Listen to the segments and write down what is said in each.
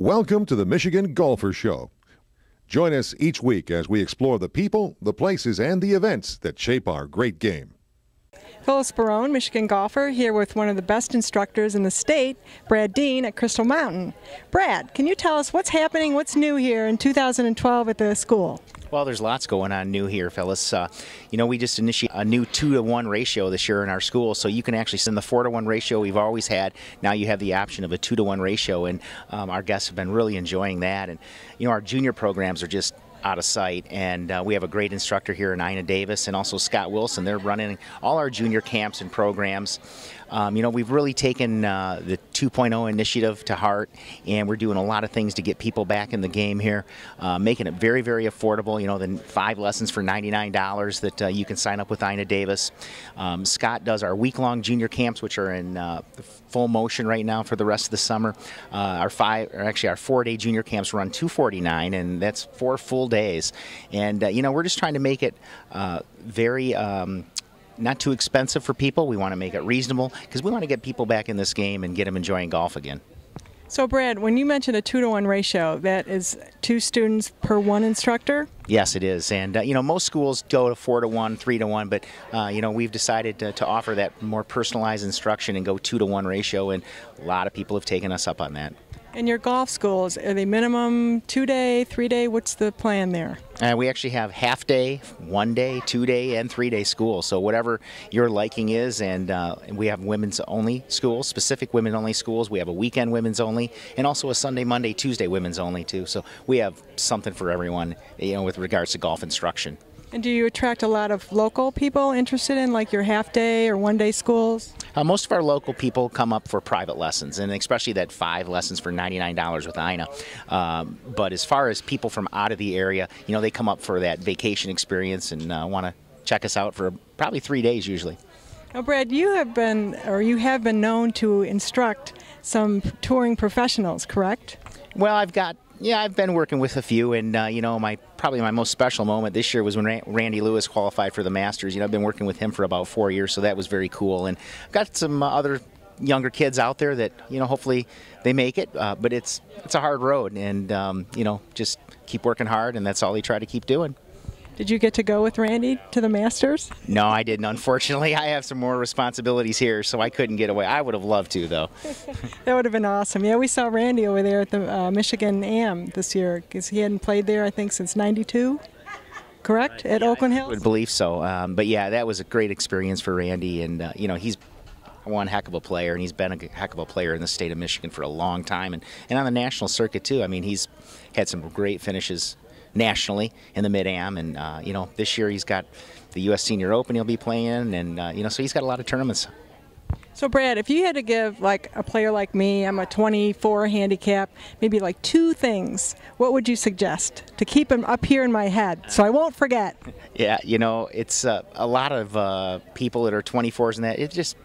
Welcome to the Michigan Golfer Show. Join us each week as we explore the people, the places, and the events that shape our great game. Phyllis Barone, Michigan golfer, here with one of the best instructors in the state, Brad Dean at Crystal Mountain. Brad, can you tell us what's happening, what's new here in 2012 at the school? Well, there's lots going on new here, Phyllis. Uh, you know, we just initiated a new two to one ratio this year in our school, so you can actually send the four to one ratio we've always had. Now you have the option of a two to one ratio, and um, our guests have been really enjoying that. And you know, our junior programs are just out of sight. And uh, we have a great instructor here in Ina Davis and also Scott Wilson. They're running all our junior camps and programs. Um, you know, we've really taken uh, the 2.0 initiative to heart, and we're doing a lot of things to get people back in the game here, uh, making it very, very affordable. You know, the five lessons for $99 that uh, you can sign up with Ina Davis. Um, Scott does our week-long junior camps, which are in uh, full motion right now for the rest of the summer. Uh, our five, or actually our four-day junior camps run 249, and that's four full days. And, uh, you know, we're just trying to make it uh, very. Um, not too expensive for people. We want to make it reasonable because we want to get people back in this game and get them enjoying golf again. So, Brad, when you mentioned a two to one ratio, that is two students per one instructor? Yes, it is. And, uh, you know, most schools go to four to one, three to one, but, uh, you know, we've decided to, to, offer that more personalized instruction and go two to one ratio, and a lot of people have taken us up on that. And your golf schools, are they minimum two day, three day? What's the plan there? Uh, we actually have half day, one day, two day, and three day school. So whatever your liking is, and uh, we have women's only schools, specific women only schools. We have a weekend women's only, and also a Sunday, Monday, Tuesday women's only too. So we have something for everyone, you know, with regards to golf instruction. And do you attract a lot of local people interested in like your half day or one day schools? Uh, most of our local people come up for private lessons, and especially that five lessons for $99 with INA. Um, but as far as people from out of the area, you know, they come up for that vacation experience and uh, want to check us out for probably three days usually. Now, Brad, you have been, or you have been known to instruct some touring professionals, correct? Well, I've got yeah, I've been working with a few, and uh, you know, my probably my most special moment this year was when Randy Lewis qualified for the Masters. You know, I've been working with him for about four years, so that was very cool. And I've got some uh, other younger kids out there that you know hopefully they make it uh, but it's it's a hard road and um, you know just keep working hard and that's all they try to keep doing did you get to go with Randy to the Masters? No, I didn't. Unfortunately, I have some more responsibilities here, so I couldn't get away. I would have loved to, though. that would have been awesome. Yeah, we saw Randy over there at the uh, Michigan AM this year because he hadn't played there, I think, since 92 correct? At yeah, Oakland Hills? I would believe so. Um, but yeah, that was a great experience for Randy. And, uh, you know, he's one heck of a player, and he's been a heck of a player in the state of Michigan for a long time. And, and on the national circuit, too. I mean, he's had some great finishes nationally in the mid am, and uh, you know this year he's got the U.S. Senior Open he'll be playing, and uh, you know so he's got a lot of tournaments. So Brad, if you had to give like a player like me, I'm a 24 handicap, maybe like two things, what would you suggest to keep them up here in my head so I won't forget? Yeah, you know, it's uh, a lot of uh, people that are 24s and that it's just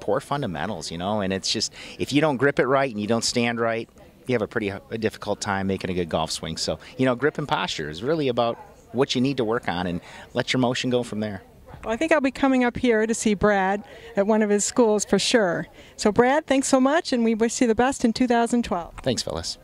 poor fundamentals, you know, and it's just if you don't grip it right and you don't stand right, you have a pretty a difficult time making a good golf swing. So, you know, grip and posture is really about what you need to work on and let your motion go from there. Well, I think I'll be coming up here to see Brad at one of his schools for sure. So, Brad, thanks so much, and we wish you the best in 2012. Thanks, Phyllis.